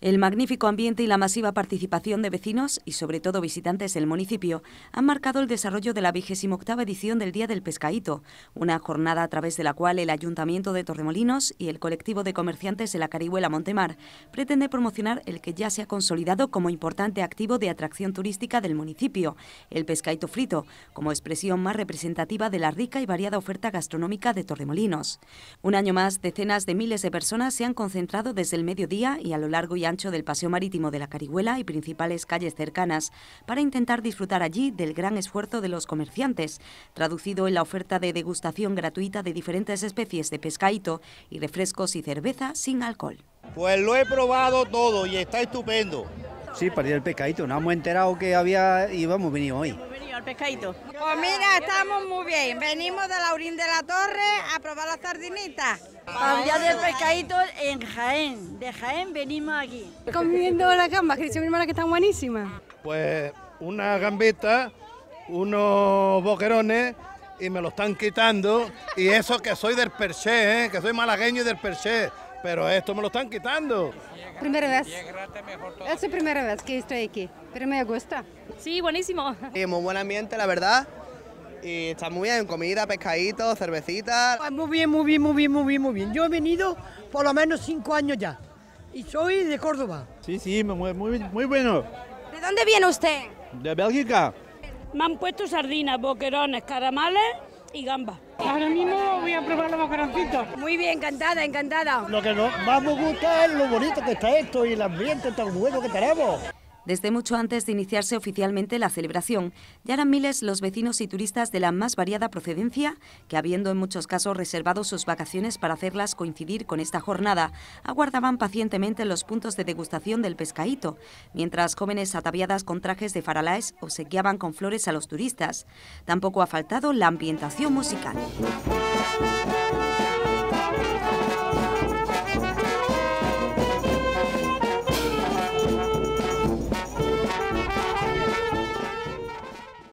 El magnífico ambiente y la masiva participación de vecinos y sobre todo visitantes del municipio han marcado el desarrollo de la vigésima edición del Día del Pescaíto, una jornada a través de la cual el Ayuntamiento de Torremolinos y el colectivo de comerciantes de la Carihuela Montemar pretende promocionar el que ya se ha consolidado como importante activo de atracción turística del municipio, el pescaíto frito, como expresión más representativa de la rica y variada oferta gastronómica de Torremolinos. Un año más, decenas de miles de personas se han concentrado desde el mediodía y a lo largo y del paseo marítimo de la Carihuela y principales calles cercanas para intentar disfrutar allí del gran esfuerzo de los comerciantes, traducido en la oferta de degustación gratuita de diferentes especies de pescadito y refrescos y cerveza sin alcohol. Pues lo he probado todo y está estupendo. Sí, para ir pescadito. Nos hemos enterado que había y vamos, hoy. Hemos venido al pescadito. Pues mira, estamos muy bien. Venimos de Laurín de la Torre a probar las sardinitas. Para del pescadito en Jaén. De Jaén venimos aquí. Comiendo las gambas, que dice mi hermana que están buenísimas. Pues una gambeta, unos boquerones y me lo están quitando. Y eso que soy del Perché, ¿eh? que soy malagueño y del Perché pero esto me lo están quitando. Primera vez. Es la primera vez que estoy aquí, pero me gusta. Sí, buenísimo. muy buen ambiente, la verdad. Y está muy bien, comida, pescadito, cervecita. Muy bien, muy bien, muy bien, muy bien, muy bien. Yo he venido por lo menos cinco años ya y soy de Córdoba. Sí, sí, muy, muy bueno. ¿De dónde viene usted? De Bélgica. Me han puesto sardinas, boquerones, caramales y gamba. Ahora mismo voy a probar los macaroncitos. Muy bien, encantada, encantada. Lo que nos más a gusta es lo bonito que está esto y el ambiente tan bueno que tenemos. Desde mucho antes de iniciarse oficialmente la celebración, ya eran miles los vecinos y turistas de la más variada procedencia que, habiendo en muchos casos reservado sus vacaciones para hacerlas coincidir con esta jornada, aguardaban pacientemente los puntos de degustación del pescadito, mientras jóvenes ataviadas con trajes de faralaes obsequiaban con flores a los turistas. Tampoco ha faltado la ambientación musical.